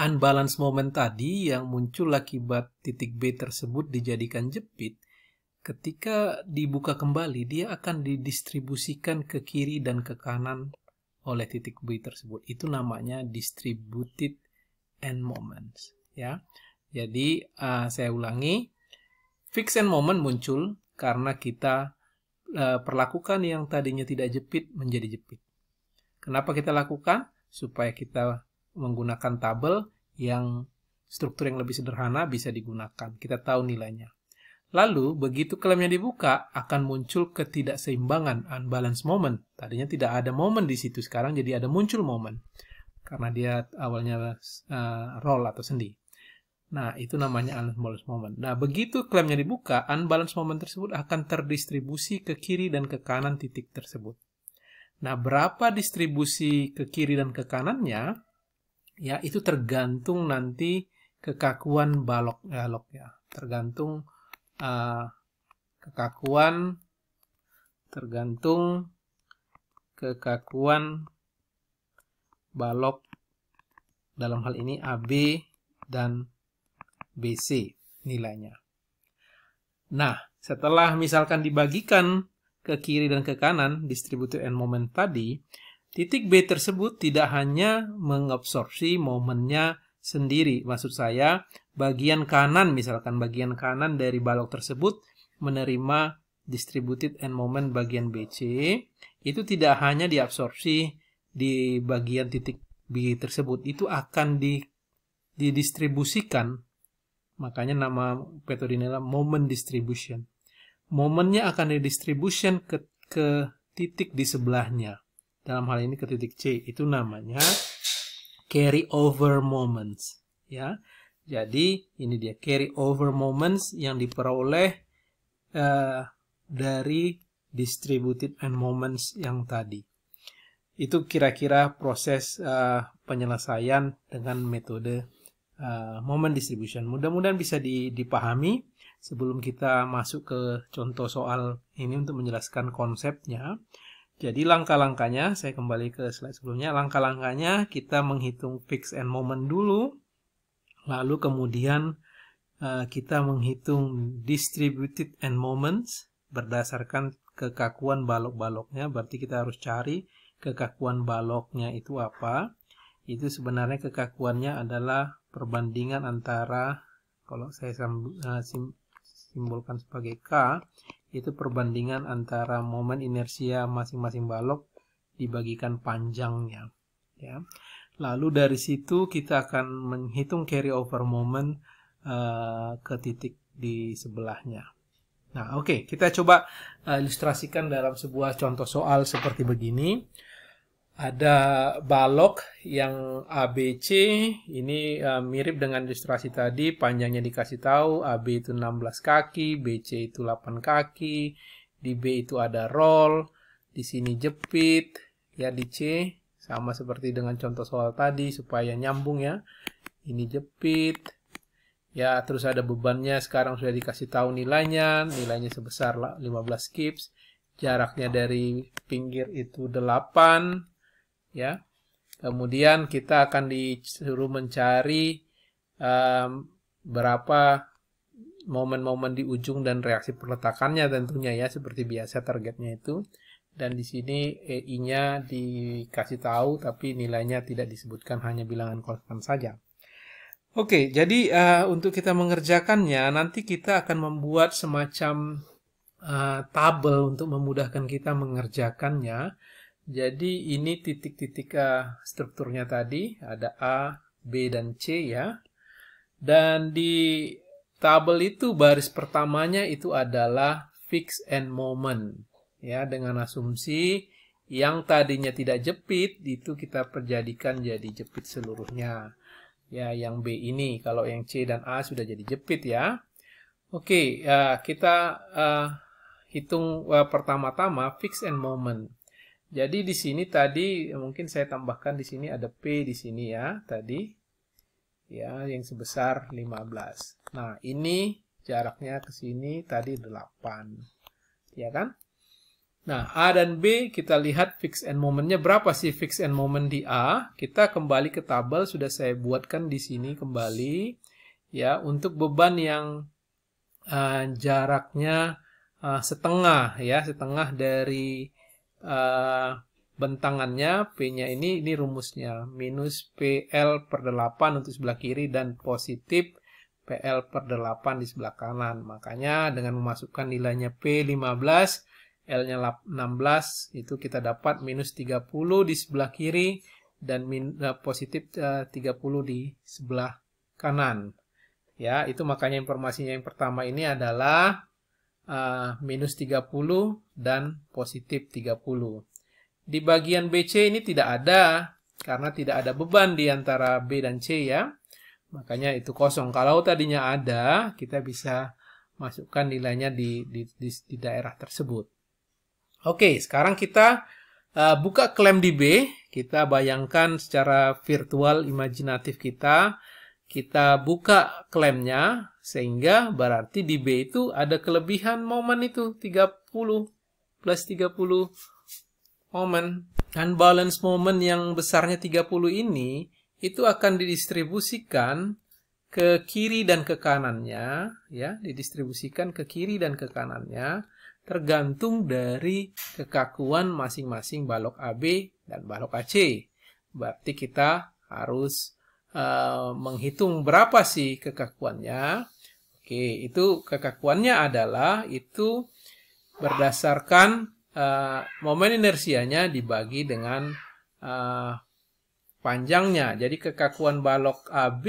unbalance moment tadi yang muncul akibat titik B tersebut dijadikan jepit, ketika dibuka kembali dia akan didistribusikan ke kiri dan ke kanan oleh titik B tersebut. Itu namanya distributed end moments, ya. Jadi uh, saya ulangi, fixed end moment muncul karena kita uh, perlakukan yang tadinya tidak jepit menjadi jepit. Kenapa kita lakukan? Supaya kita menggunakan tabel yang struktur yang lebih sederhana bisa digunakan. Kita tahu nilainya. Lalu, begitu klaimnya dibuka, akan muncul ketidakseimbangan, unbalanced moment. Tadinya tidak ada moment di situ, sekarang jadi ada muncul moment. Karena dia awalnya uh, roll atau sendi. Nah, itu namanya unbalanced moment. Nah, begitu klaimnya dibuka, unbalanced moment tersebut akan terdistribusi ke kiri dan ke kanan titik tersebut. Nah, berapa distribusi ke kiri dan ke kanannya ya itu tergantung nanti kekakuan balok balok ya tergantung uh, kekakuan tergantung kekakuan balok dalam hal ini AB dan BC nilainya. Nah, setelah misalkan dibagikan ke kiri dan ke kanan distributed and moment tadi, Titik B tersebut tidak hanya mengabsorpsi momennya sendiri, maksud saya bagian kanan misalkan bagian kanan dari balok tersebut menerima distributed end moment bagian BC itu tidak hanya diabsorpsi di bagian titik B tersebut, itu akan di, didistribusikan makanya nama metode ini moment distribution. Momennya akan didistribution ke, ke titik di sebelahnya dalam hal ini ke titik C itu namanya carry over moments ya jadi ini dia carry over moments yang diperoleh uh, dari distributed and moments yang tadi itu kira-kira proses uh, penyelesaian dengan metode uh, moment distribution mudah-mudahan bisa dipahami sebelum kita masuk ke contoh soal ini untuk menjelaskan konsepnya jadi langkah-langkahnya, saya kembali ke slide sebelumnya, langkah-langkahnya kita menghitung fix and moment dulu, lalu kemudian eh, kita menghitung distributed and moments berdasarkan kekakuan balok-baloknya, berarti kita harus cari kekakuan baloknya itu apa. Itu sebenarnya kekakuannya adalah perbandingan antara, kalau saya eh, simbolkan sebagai K, itu perbandingan antara momen inersia masing-masing balok dibagikan panjangnya ya lalu dari situ kita akan menghitung carry over moment uh, eh, ke titik di sebelahnya nah oke okay. kita coba uh, ilustrasikan dalam sebuah contoh soal seperti begini ada balok yang ABC, ini uh, mirip dengan ilustrasi tadi, panjangnya dikasih tahu, AB itu 16 kaki, BC itu 8 kaki, di B itu ada roll, di sini jepit, ya di C, sama seperti dengan contoh soal tadi, supaya nyambung ya. Ini jepit, ya terus ada bebannya, sekarang sudah dikasih tahu nilainya, nilainya sebesar 15 kips, jaraknya dari pinggir itu 8, ya. Kemudian kita akan disuruh mencari um, berapa momen-momen di ujung dan reaksi perletakannya tentunya ya seperti biasa targetnya itu dan di sini EI-nya dikasih tahu tapi nilainya tidak disebutkan hanya bilangan konstan saja. Oke, jadi uh, untuk kita mengerjakannya nanti kita akan membuat semacam uh, tabel untuk memudahkan kita mengerjakannya jadi ini titik-titik uh, strukturnya tadi, ada A, B, dan C ya. Dan di tabel itu baris pertamanya itu adalah fix and moment. Ya, dengan asumsi yang tadinya tidak jepit, itu kita perjadikan jadi jepit seluruhnya. Ya, yang B ini, kalau yang C dan A sudah jadi jepit ya. Oke, uh, kita uh, hitung uh, pertama-tama fix and moment jadi di sini tadi ya mungkin saya tambahkan di sini ada P di sini ya tadi. Ya, yang sebesar 15. Nah, ini jaraknya ke sini tadi 8. Ya kan? Nah, A dan B kita lihat fix and momentnya berapa sih fix and moment di A? Kita kembali ke tabel sudah saya buatkan di sini kembali ya untuk beban yang uh, jaraknya uh, setengah ya, setengah dari Eh, bentangannya P-nya ini ini rumusnya minus PL per 8 untuk sebelah kiri dan positif PL per 8 di sebelah kanan. Makanya dengan memasukkan nilainya P15 L-nya 16 itu kita dapat minus 30 di sebelah kiri dan eh, positif eh, uh, 30 di sebelah kanan. Ya, itu makanya informasinya yang pertama ini adalah uh, minus 30 dan positif 30. Di bagian BC ini tidak ada, karena tidak ada beban di antara B dan C ya. Makanya itu kosong. Kalau tadinya ada, kita bisa masukkan nilainya di, di, di, di daerah tersebut. Oke, sekarang kita uh, buka klaim di B. Kita bayangkan secara virtual imajinatif kita. Kita buka klaimnya, sehingga berarti di B itu ada kelebihan momen itu, 30 plus 30 momen. balance momen yang besarnya 30 ini itu akan didistribusikan ke kiri dan ke kanannya ya, didistribusikan ke kiri dan ke kanannya tergantung dari kekakuan masing-masing balok AB dan balok AC. Berarti kita harus uh, menghitung berapa sih kekakuannya. Oke, itu kekakuannya adalah itu berdasarkan uh, momen inersianya dibagi dengan uh, panjangnya. Jadi kekakuan balok AB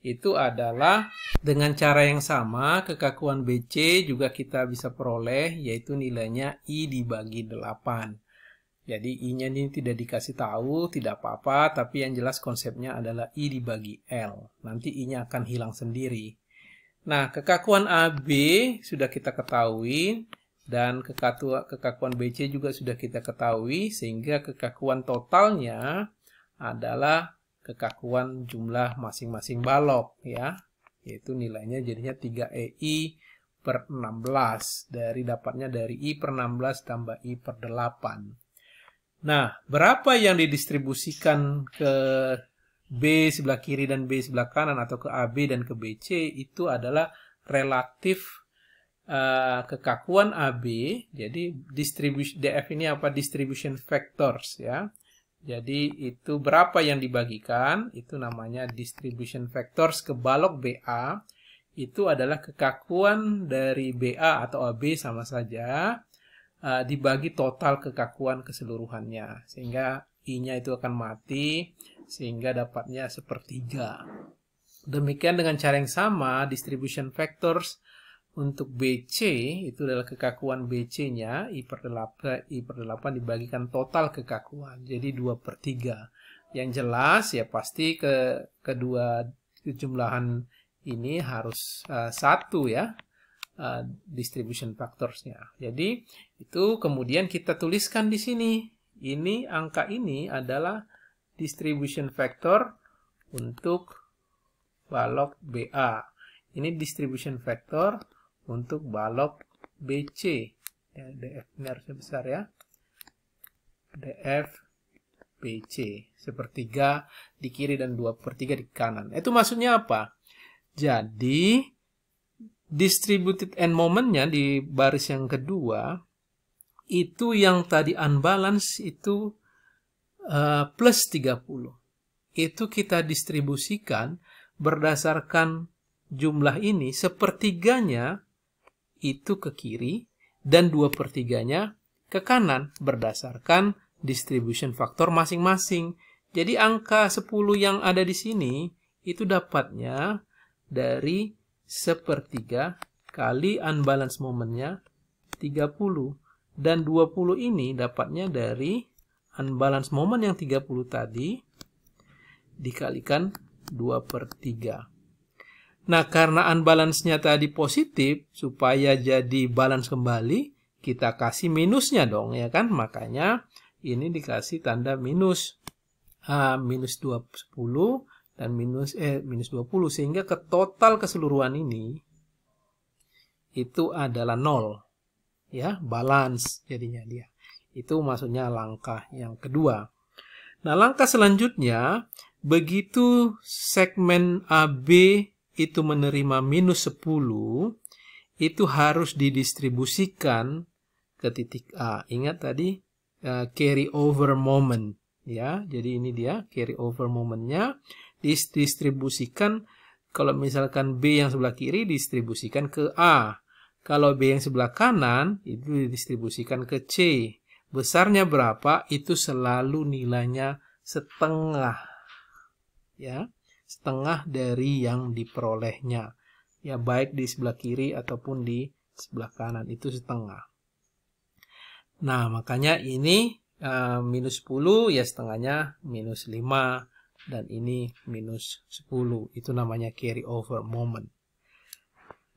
itu adalah dengan cara yang sama kekakuan BC juga kita bisa peroleh yaitu nilainya I dibagi 8. Jadi I-nya ini tidak dikasih tahu, tidak apa-apa, tapi yang jelas konsepnya adalah I dibagi L. Nanti I-nya akan hilang sendiri. Nah, kekakuan AB sudah kita ketahui dan kekakuan BC juga sudah kita ketahui sehingga kekakuan totalnya adalah kekakuan jumlah masing-masing balok ya yaitu nilainya jadinya 3EI per 16 dari dapatnya dari I per 16 tambah I per 8 nah berapa yang didistribusikan ke B sebelah kiri dan B sebelah kanan atau ke AB dan ke BC itu adalah relatif Eh, kekakuan AB, jadi distribution DF ini apa distribution factors ya. Jadi itu berapa yang dibagikan, itu namanya distribution factors ke balok BA, itu adalah kekakuan dari BA atau AB sama saja, uh, dibagi total kekakuan keseluruhannya. Sehingga I-nya itu akan mati, sehingga dapatnya sepertiga. Demikian dengan cara yang sama, distribution factors untuk BC, itu adalah kekakuan BC-nya, I per 8, I per 8 dibagikan total kekakuan, jadi 2 per 3. Yang jelas ya pasti ke kedua kejumlahan ini harus uh, satu ya, uh, distribution factors-nya. Jadi itu kemudian kita tuliskan di sini. Ini angka ini adalah distribution factor untuk balok BA. Ini distribution factor untuk balok BC. Ya, DF ini harusnya besar ya. DF BC. Sepertiga di kiri dan dua per 3 di kanan. Itu maksudnya apa? Jadi, distributed end momentnya di baris yang kedua, itu yang tadi unbalance itu uh, plus 30. Itu kita distribusikan berdasarkan jumlah ini sepertiganya itu ke kiri dan 2 per 3-nya ke kanan berdasarkan distribution faktor masing-masing. Jadi angka 10 yang ada di sini itu dapatnya dari sepertiga kali unbalance momentnya 30. Dan 20 ini dapatnya dari unbalance moment yang 30 tadi dikalikan 2 per 3. Nah, karena unbalance-nya tadi positif, supaya jadi balance kembali, kita kasih minusnya dong, ya kan? Makanya ini dikasih tanda minus. a minus 20 dan minus, eh, minus 20, sehingga ke total keseluruhan ini, itu adalah nol Ya, balance jadinya dia. Itu maksudnya langkah yang kedua. Nah, langkah selanjutnya, begitu segmen AB itu menerima minus 10, itu harus didistribusikan ke titik A. Ingat tadi uh, carry over moment ya. Jadi ini dia carry over momentnya didistribusikan kalau misalkan B yang sebelah kiri distribusikan ke A. Kalau B yang sebelah kanan itu didistribusikan ke C. Besarnya berapa? Itu selalu nilainya setengah. Ya setengah dari yang diperolehnya ya baik di sebelah kiri ataupun di sebelah kanan itu setengah nah makanya ini uh, minus 10 ya setengahnya minus 5 dan ini minus 10 itu namanya carry over moment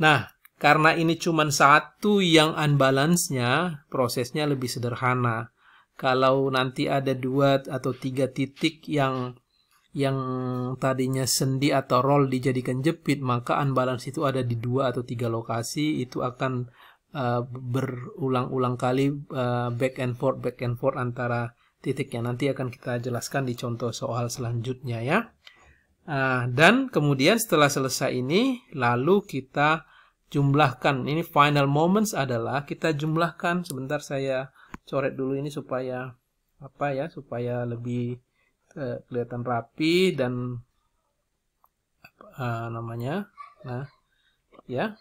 nah karena ini cuma satu yang unbalance-nya, prosesnya lebih sederhana. Kalau nanti ada dua atau tiga titik yang yang tadinya sendi atau roll dijadikan jepit maka unbalance itu ada di dua atau tiga lokasi itu akan uh, berulang-ulang kali uh, back and forth back and forth antara titiknya nanti akan kita jelaskan di contoh soal selanjutnya ya uh, dan kemudian setelah selesai ini lalu kita jumlahkan ini final moments adalah kita jumlahkan sebentar saya coret dulu ini supaya apa ya supaya lebih Eh, kelihatan rapi dan apa eh, namanya nah ya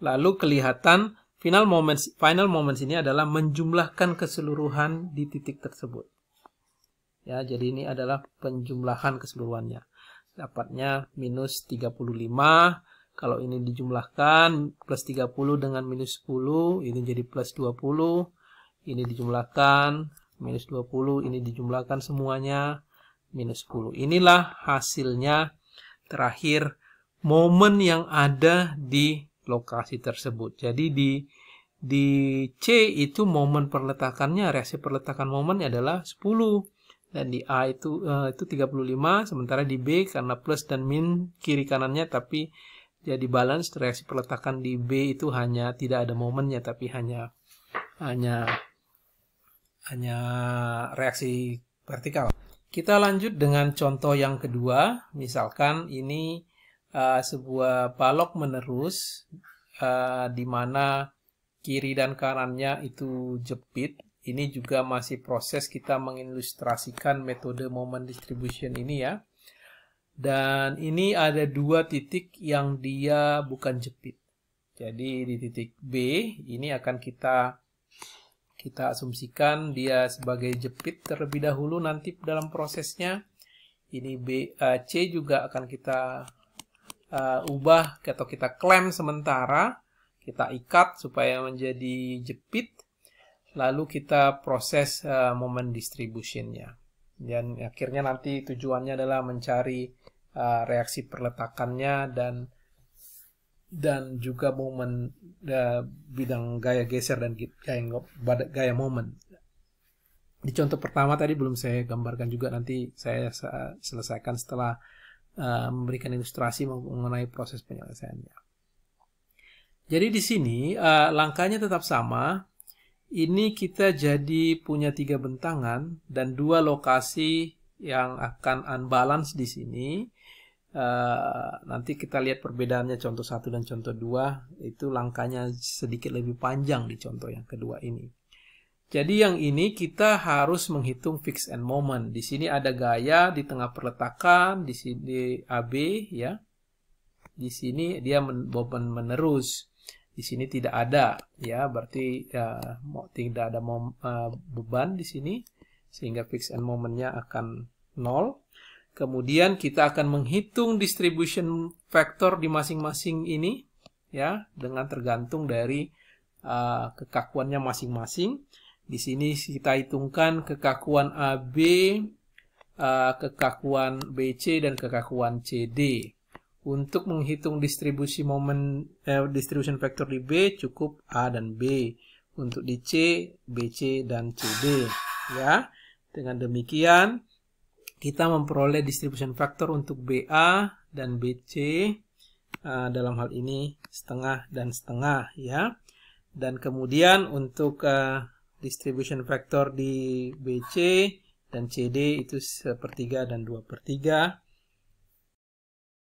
lalu kelihatan final moments final moments ini adalah menjumlahkan keseluruhan di titik tersebut ya jadi ini adalah penjumlahan keseluruhannya dapatnya minus 35 kalau ini dijumlahkan plus 30 dengan minus 10 ini jadi plus 20 ini dijumlahkan minus 20 ini dijumlahkan semuanya minus 10 inilah hasilnya terakhir momen yang ada di lokasi tersebut jadi di di C itu momen perletakannya reaksi perletakan momen adalah 10 dan di A itu uh, itu 35 sementara di B karena plus dan min kiri kanannya tapi jadi balance reaksi perletakan di B itu hanya tidak ada momennya tapi hanya hanya hanya reaksi vertikal. Kita lanjut dengan contoh yang kedua, misalkan ini uh, sebuah balok menerus uh, di mana kiri dan kanannya itu jepit. Ini juga masih proses kita mengilustrasikan metode moment distribution ini ya. Dan ini ada dua titik yang dia bukan jepit. Jadi di titik B ini akan kita kita asumsikan dia sebagai jepit terlebih dahulu nanti dalam prosesnya ini B, uh, C juga akan kita uh, ubah atau kita klaim sementara kita ikat supaya menjadi jepit lalu kita proses uh, momen distributionnya dan akhirnya nanti tujuannya adalah mencari uh, reaksi perletakannya dan dan juga momen uh, bidang gaya geser dan gaya gaya momen. Di contoh pertama tadi belum saya gambarkan juga nanti saya selesaikan setelah uh, memberikan ilustrasi mengenai proses penyelesaiannya. Jadi di sini uh, langkahnya tetap sama. Ini kita jadi punya tiga bentangan dan dua lokasi yang akan unbalance di sini Uh, nanti kita lihat perbedaannya contoh satu dan contoh dua itu langkahnya sedikit lebih panjang di contoh yang kedua ini. Jadi yang ini kita harus menghitung fix and moment. Di sini ada gaya di tengah perletakan, di sini AB ya. Di sini dia men menerus. Di sini tidak ada ya, berarti uh, tidak ada uh, beban di sini sehingga fix and momentnya akan nol. Kemudian kita akan menghitung distribution factor di masing-masing ini ya dengan tergantung dari uh, kekakuannya masing-masing. Di sini kita hitungkan kekakuan AB, uh, eh, kekakuan BC dan kekakuan CD. Untuk menghitung distribusi momen eh, distribution factor di B cukup A dan B. Untuk di C, BC dan CD ya. Dengan demikian kita memperoleh distribution factor untuk BA dan BC eh, dalam hal ini setengah dan setengah ya. Dan kemudian untuk uh, distribution factor di BC dan CD itu sepertiga dan dua pertiga